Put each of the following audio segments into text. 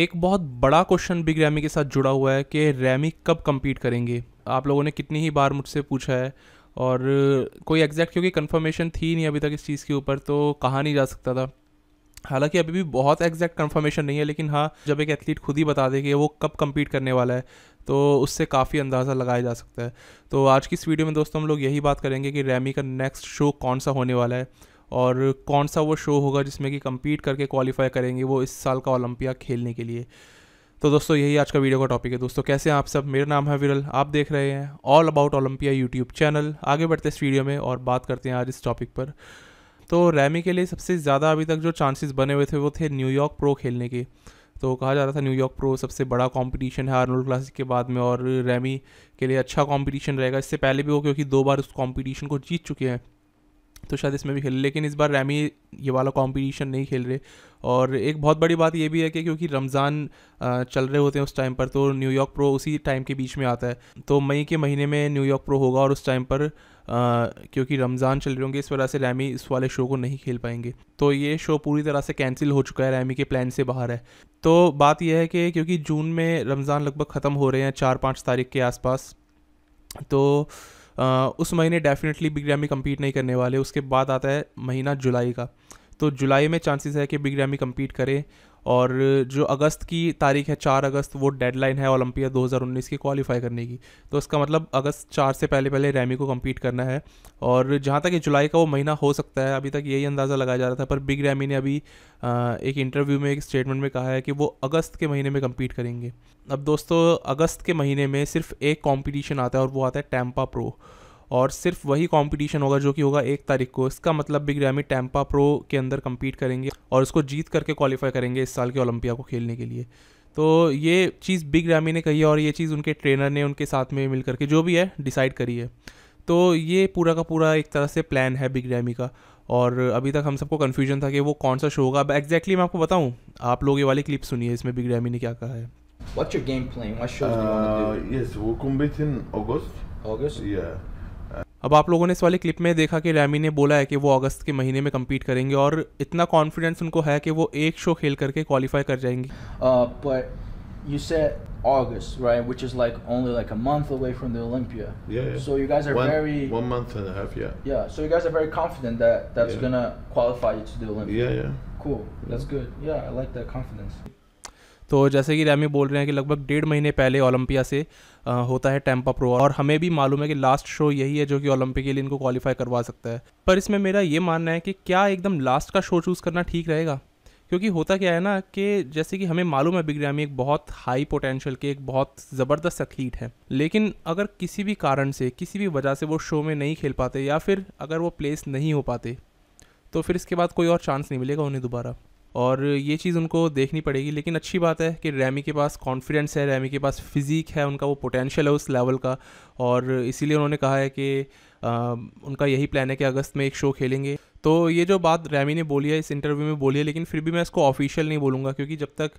एक बहुत बड़ा क्वेश्चन बिग रैमी के साथ जुड़ा हुआ है कि रैमी कब कम्पीट करेंगे आप लोगों ने कितनी ही बार मुझसे पूछा है और कोई एग्जैक्ट क्योंकि कन्फर्मेशन थी नहीं अभी तक इस चीज़ के ऊपर तो कहा नहीं जा सकता था हालांकि अभी भी बहुत एग्जैक्ट कन्फर्मेशन नहीं है लेकिन हाँ जब एक एथलीट खुद ही बता दे कि वो कब कम्पीट करने वाला है तो उससे काफ़ी अंदाज़ा लगाया जा सकता है तो आज की इस वीडियो में दोस्तों हम लोग यही बात करेंगे कि रैमी का नेक्स्ट शो कौन सा होने वाला है और कौन सा वो शो होगा जिसमें कि कम्पीट करके क्वालिफाई करेंगे वो इस साल का ओलंपिया खेलने के लिए तो दोस्तों यही आज का वीडियो का टॉपिक है दोस्तों कैसे हैं आप सब मेरा नाम है विरल आप देख रहे हैं all about Olympia YouTube channel आगे बढ़ते हैं इस वीडियो में और बात करते हैं आज इस टॉपिक पर तो रैमी के लिए सबसे ज़्यादा अभी तक जो चांसेस बने हुए थे वो थे न्यूयॉर्क प्रो खेलने के तो कहा जा रहा था न्यूयॉर्क प्रो सबसे बड़ा कॉम्पिटिशन है आर्नोल्ड क्लासिक के बाद में और रैमी के लिए अच्छा कॉम्पिटिशन रहेगा इससे पहले भी वो क्योंकि दो बार उस कॉम्पिटिशन को जीत चुके हैं तो शायद इसमें भी खेल लेकिन इस बार रैमी ये वाला कंपटीशन नहीं खेल रहे और एक बहुत बड़ी बात ये भी है कि क्योंकि रमज़ान चल रहे होते हैं उस टाइम पर तो न्यूयॉर्क प्रो उसी टाइम के बीच में आता है तो मई के महीने में न्यूयॉर्क प्रो होगा और उस टाइम पर क्योंकि रमज़ान चल रहे होंगे इस वजह से रैमी इस वाले शो को नहीं खेल पाएंगे तो ये शो पूरी तरह से कैंसिल हो चुका है रैमी के प्लान से बाहर है तो बात यह है कि क्योंकि जून में रमज़ान लगभग ख़त्म हो रहे हैं चार पाँच तारीख के आसपास तो उस महीने डेफिनेटली बिग ग्रामी कम्पीट नहीं करने वाले उसके बाद आता है महीना जुलाई का तो जुलाई में चांसेस है कि बिग ग्रामी कम्पीट करें और जो अगस्त की तारीख है चार अगस्त वो डेडलाइन है ओलंपिया 2019 की क्वालिफाई करने की तो इसका मतलब अगस्त चार से पहले पहले रैमी को कम्पीट करना है और जहाँ तक जुलाई का वो महीना हो सकता है अभी तक यही अंदाज़ा लगाया जा रहा था पर बिग रैमी ने अभी एक इंटरव्यू में एक स्टेटमेंट में कहा है कि वो अगस्त के महीने में कम्पीट करेंगे अब दोस्तों अगस्त के महीने में सिर्फ एक कॉम्पिटिशन आता है और वो आता है टैम्पा प्रो और सिर्फ वही कंपटीशन होगा जो कि होगा एक तारीख को इसका मतलब बिग रैमी टैम्पा प्रो के अंदर कम्पीट करेंगे और उसको जीत करके क्वालिफाई करेंगे इस साल के ओलंपिया को खेलने के लिए तो ये चीज़ बिग रैमी ने कही है और ये चीज़ उनके ट्रेनर ने उनके साथ में मिल करके जो भी है डिसाइड करी है तो ये पूरा का पूरा एक तरह से प्लान है बिग रैमी का और अभी तक हम सबको कन्फ्यूजन था कि वो कौन सा शो होगा अब एग्जैक्टली मैं आपको बताऊँ आप लोग ये वाली क्लिप सुनिए इसमें बिग रैमी ने क्या कहा है What's your game plan? What shows uh, do you want to do? Yes, we'll compete in August. August? Yeah. अब आप लोगों ने इस वाले क्लिप में देखा कि रैमी ने बोला है कि वो अगस्त के महीने में कम्पीट करेंगे और इतना कॉन्फिडेंस उनको है कि वो एक शो खेल करके क्वालिफाई कर जाएंगे you said August, right? Which is like only like a month away from the Olympia. Yeah. yeah. So you guys are one, very one month and a half, yeah. Yeah. So you guys are very confident that that's yeah. gonna qualify you to the Olympia. Yeah, yeah. Cool. Yeah. That's good. Yeah, I like that confidence. तो जैसे कि ramie बोल रहे हैं कि लगभग डेढ़ महीने पहले ओलंपिया से आ, होता है टेम्पा प्रो और हमें भी मालूम है कि लास्ट शो यही है जो कि ओलंपिक के लिए इनको क्वालिफाई करवा सकता है पर इसमें मेरा ये मानना है कि क्या एकदम लास्ट का शो चूज़ करना ठीक रहेगा क्योंकि होता क्या है ना कि जैसे कि हमें मालूम है बिग रैमी एक बहुत हाई पोटेंशियल के एक बहुत ज़बरदस्त एथलीट है लेकिन अगर किसी भी कारण से किसी भी वजह से वो शो में नहीं खेल पाते या फिर अगर वो प्लेस नहीं हो पाते तो फिर इसके बाद कोई और चांस नहीं मिलेगा उन्हें दोबारा और ये चीज़ उनको देखनी पड़ेगी लेकिन अच्छी बात है कि रैमी के पास कॉन्फिडेंस है रैमी के पास फिज़िक है उनका वो पोटेंशियल है उस लेवल का और इसीलिए उन्होंने कहा है कि आ, उनका यही प्लान है कि अगस्त में एक शो खेलेंगे तो ये जो बात रैमी ने बोली है इस इंटरव्यू में बोली है लेकिन फिर भी मैं इसको ऑफिशियल नहीं बोलूँगा क्योंकि जब तक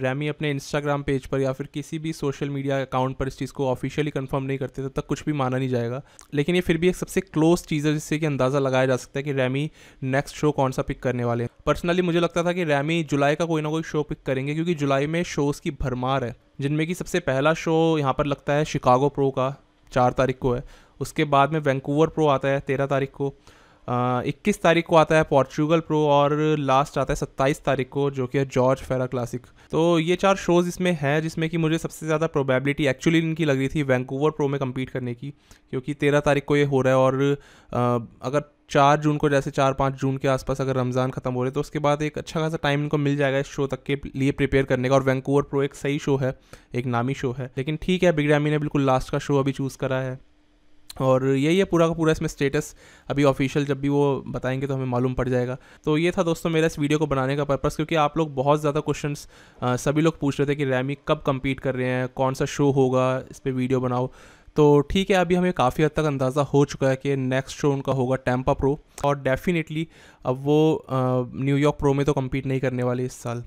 रैमी अपने इंस्टाग्राम पेज पर या फिर किसी भी सोशल मीडिया अकाउंट पर इस चीज़ को ऑफिशियली कन्फर्म नहीं करते तब तक कुछ भी माना नहीं जाएगा लेकिन ये फिर भी एक सबसे क्लोज चीज़ है जिससे कि अंदाज़ा लगाया जा सकता है कि रैमी नेक्स्ट शो कौन सा पिक करने वाले हैं पर्सनली मुझे लगता था कि रैमी जुलाई का कोई ना कोई शो पिक करेंगे क्योंकि जुलाई में शोज़ की भरमार है जिनमें कि सबसे पहला शो यहाँ पर लगता है शिकागो प्रो का चार तारीख को है उसके बाद में वैंकूवर प्रो आता है तेरह तारीख को इक्कीस तारीख को आता है पोर्चुगल प्रो और लास्ट आता है सत्ताईस तारीख को जो कि है जॉर्ज फेरा क्लासिक तो ये चार शोज़ इसमें हैं जिसमें कि मुझे सबसे ज़्यादा प्रोबेबिलिटी एक्चुअली इनकी लग रही थी वैंकूवर प्रो में कम्पीट करने की क्योंकि तेरह तारीख को ये हो रहा है और अगर चार जून को जैसे चार पाँच जून के आसपास अगर रमज़ान ख़त्म हो रहे तो उसके बाद एक अच्छा खासा टाइम इनको मिल जाएगा इस शो तक के लिए प्रिपेयर करने का और वैंकूवर प्रो एक सही शो है एक नामी शो है लेकिन ठीक है बिग डैमी ने बिल्कुल लास्ट का शो अभी चूज़ करा है और यही है पूरा का पूरा इसमें स्टेटस अभी ऑफिशियल जब भी वो बताएंगे तो हमें मालूम पड़ जाएगा तो ये था दोस्तों मेरा इस वीडियो को बनाने का पर्पस क्योंकि आप लोग बहुत ज़्यादा क्वेश्चन सभी लोग पूछ रहे थे कि रैमी कब कम्पीट कर रहे हैं कौन सा शो होगा इस पर वीडियो बनाओ तो ठीक है अभी हमें काफ़ी हद तक अंदाज़ा हो चुका है कि नेक्स्ट शो उनका होगा टेम्पा प्रो और डेफिनेटली अब वो न्यूयॉर्क प्रो में तो कम्पीट नहीं करने वाले इस साल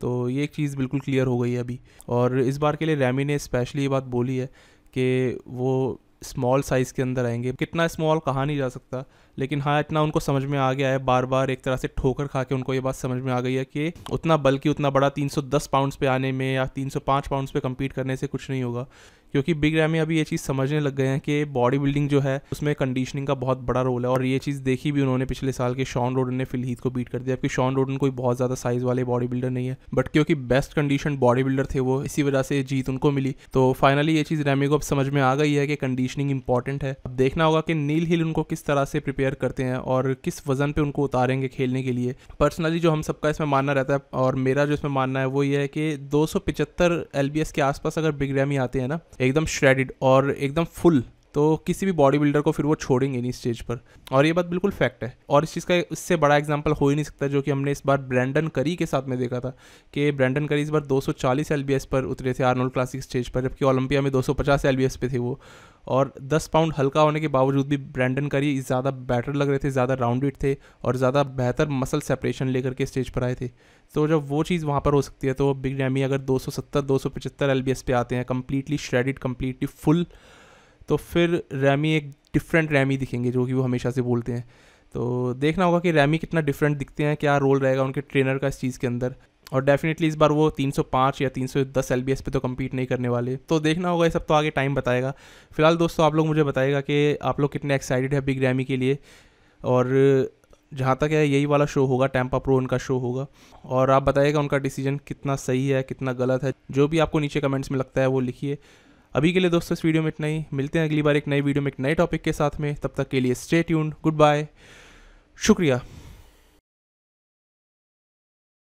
तो ये एक चीज़ बिल्कुल क्लियर हो गई है अभी और इस बार के लिए रैमी ने स्पेशली ये बात बोली है कि वो स्मॉल साइज़ के अंदर आएंगे कितना स्मॉल कहा नहीं जा सकता लेकिन हाँ इतना उनको समझ में आ गया है बार बार एक तरह से ठोकर खा के उनको ये बात समझ में आ गई है कि उतना बल्कि उतना बड़ा 310 पाउंड्स पे आने में या 305 पाउंड्स पे कम्पीट करने से कुछ नहीं होगा क्योंकि बिग रैमी अभी ये चीज़ समझने लग गए हैं कि बॉडी बिल्डिंग जो है उसमें कंडीशनिंग का बहुत बड़ा रोल है और ये चीज़ देखी भी उन्होंने पिछले साल के शॉन रोडन ने फिलहीत को बीट कर दिया जबकि शॉन रोडन कोई बहुत ज़्यादा साइज़ वाले बॉडी बिल्डर नहीं है बट क्योंकि बेस्ट कंडीशन बॉडी बिल्डर थे वो इसी वजह से जीत उनको मिली तो फाइनली ये चीज़ रैमी को अब समझ में आ गई है कि कंडीशन कंडीशनिंग इंपॉर्टेंट है अब देखना होगा कि नील हिल उनको किस तरह से प्रिपेयर करते हैं और किस वजन पे उनको उतारेंगे खेलने के लिए पर्सनली जो हम सबका इसमें मानना रहता है और मेरा जो इसमें मानना है वो ये है कि दो सौ के आसपास अगर बिग रैमी आते हैं ना एकदम श्रेडिड और एकदम फुल तो किसी भी बॉडी बिल्डर को फिर वो छोड़ेंगे नहीं स्टेज पर और ये बात बिल्कुल फैक्ट है और इस चीज़ का इससे बड़ा एग्जांपल हो ही नहीं सकता जो कि हमने इस बार ब्रैंडन करी के साथ में देखा था कि ब्रैंडन करी इस बार 240 सौ पर उतरे थे आर्नोल्ड क्लासिक स्टेज पर जबकि ओलंपिया में 250 सौ पे थे वो और 10 पाउंड हल्का होने के बावजूद भी ब्रैंडन करी ज़्यादा बेटर लग रहे थे ज़्यादा राउंडेड थे और ज़्यादा बेहतर मसल सेपरेशन लेकर के स्टेज पर आए थे तो जब वो चीज़ वहाँ पर हो सकती है तो बिग डैमी अगर 270 275 एस पे आते हैं कम्प्लीटली श्रेडिड कम्प्लीटली फुल तो फिर रैमी एक डिफरेंट रैमी दिखेंगे जो कि वो हमेशा से बोलते हैं तो देखना होगा कि रैमी कितना डिफरेंट दिखते हैं क्या रोल रहेगा उनके ट्रेनर का इस चीज़ के अंदर और डेफिनेटली इस बार वो 305 या 310 एल पे तो कम्पीट नहीं करने वाले तो देखना होगा ये सब तो आगे टाइम बताएगा फिलहाल दोस्तों आप लोग मुझे बताएगा कि आप लोग कितने एक्साइटेड है बिग रैमी के लिए और जहाँ तक है यही वाला शो होगा टैंपा प्रो उनका शो होगा और आप बताइएगा उनका डिसीजन कितना सही है कितना गलत है जो भी आपको नीचे कमेंट्स में लगता है वो लिखिए अभी के लिए दोस्तों इस वीडियो में इतना ही मिलते हैं अगली बार एक नई वीडियो में एक नए टॉपिक के साथ में तब तक के लिए स्टे ट्यून्ड गुड बाय शुक्रिया